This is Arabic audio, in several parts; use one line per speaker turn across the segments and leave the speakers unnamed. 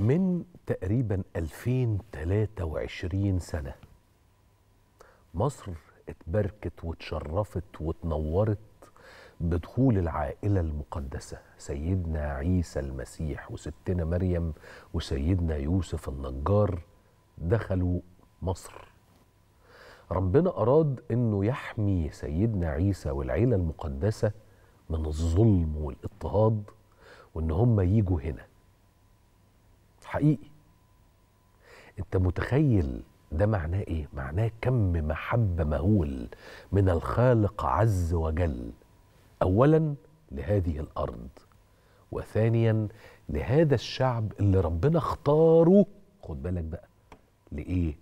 من تقريبا 2023 سنة مصر اتبركت واتشرفت واتنورت بدخول العائلة المقدسة سيدنا عيسى المسيح وستنا مريم وسيدنا يوسف النجار دخلوا مصر ربنا أراد أنه يحمي سيدنا عيسى والعيلة المقدسة من الظلم والاضطهاد وأن هم ييجوا هنا حقيقي انت متخيل ده معناه ايه معناه كم محبه مهول من الخالق عز وجل اولا لهذه الارض وثانيا لهذا الشعب اللي ربنا اختاره خد بالك بقى لايه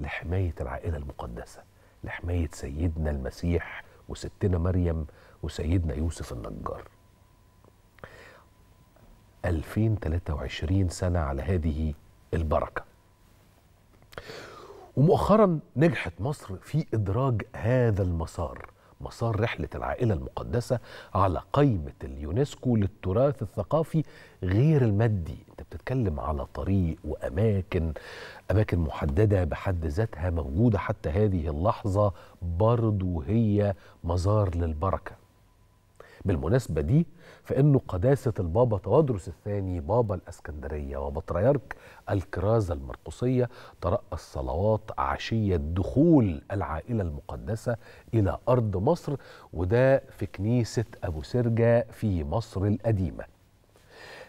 لحمايه العائله المقدسه لحمايه سيدنا المسيح وستنا مريم وسيدنا يوسف النجار 2023 سنة على هذه البركة ومؤخرا نجحت مصر في إدراج هذا المسار مسار رحلة العائلة المقدسة على قائمة اليونسكو للتراث الثقافي غير المادي انت بتتكلم على طريق وأماكن أماكن محددة بحد ذاتها موجودة حتى هذه اللحظة برضو هي مزار للبركة بالمناسبة دي فإنه قداسة البابا توادرس الثاني بابا الأسكندرية وبطريرك الكرازة المرقسية ترأس صلوات عشية دخول العائلة المقدسة إلى أرض مصر وده في كنيسة أبو سرجة في مصر القديمة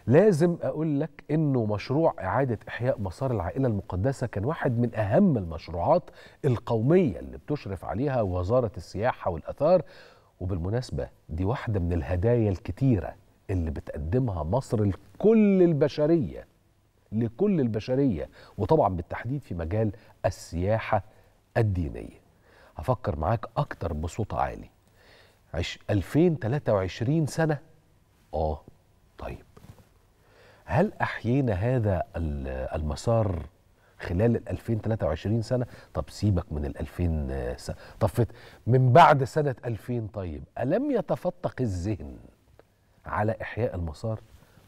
لازم أقول لك إنه مشروع إعادة إحياء مسار العائلة المقدسة كان واحد من أهم المشروعات القومية اللي بتشرف عليها وزارة السياحة والأثار وبالمناسبة دي واحدة من الهدايا الكتيرة اللي بتقدمها مصر لكل البشرية لكل البشرية وطبعا بالتحديد في مجال السياحة الدينية هفكر معاك أكتر بصوت عالي عش 2023 سنة آه طيب هل أحيينا هذا المسار خلال ال 2023 سنه طب سيبك من ال 2000 سنه طب من بعد سنه 2000 طيب الم يتفتق الذهن على احياء المسار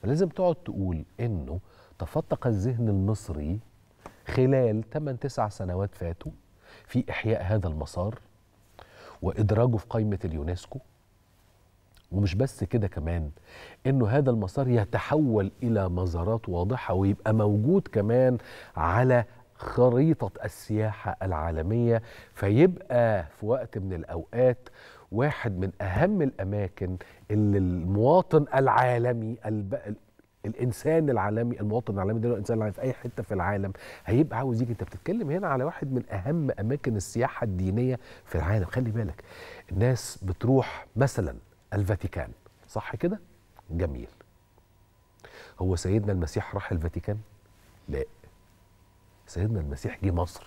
لازم تقعد تقول انه تفتق الذهن المصري خلال 8 9 سنوات فاتوا في احياء هذا المسار وادراجه في قائمه اليونسكو ومش بس كده كمان انه هذا المسار يتحول الى مزارات واضحه ويبقى موجود كمان على خريطه السياحه العالميه فيبقى في وقت من الاوقات واحد من اهم الاماكن اللي المواطن العالمي الب... الانسان العالمي المواطن العالمي ده الانسان العالمي في اي حته في العالم هيبقى عاوز يجي انت بتتكلم هنا على واحد من اهم اماكن السياحه الدينيه في العالم خلي بالك الناس بتروح مثلا الفاتيكان صح كده جميل هو سيدنا المسيح راح الفاتيكان لا سيدنا المسيح جه مصر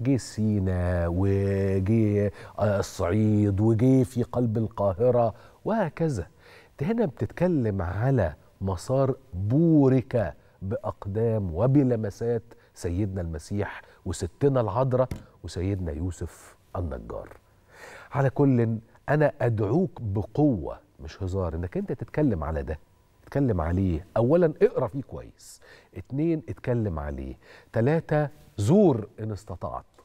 جه سينا وجه الصعيد وجه في قلب القاهرة وهكذا انت هنا بتتكلم على مسار بورك بأقدام وبلمسات سيدنا المسيح وستنا العذراء وسيدنا يوسف النجار على كل انا ادعوك بقوه مش هزار انك انت تتكلم على ده اتكلم عليه اولا اقرا فيه كويس اتنين اتكلم عليه تلاتة زور ان استطعت